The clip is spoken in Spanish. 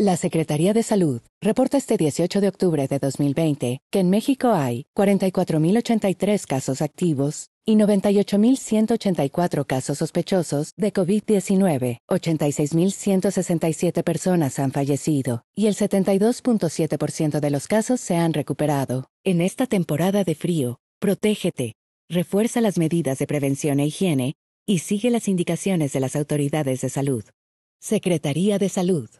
La Secretaría de Salud reporta este 18 de octubre de 2020 que en México hay 44.083 casos activos y 98.184 casos sospechosos de COVID-19. 86.167 personas han fallecido y el 72.7% de los casos se han recuperado. En esta temporada de frío, protégete, refuerza las medidas de prevención e higiene y sigue las indicaciones de las autoridades de salud. Secretaría de Salud.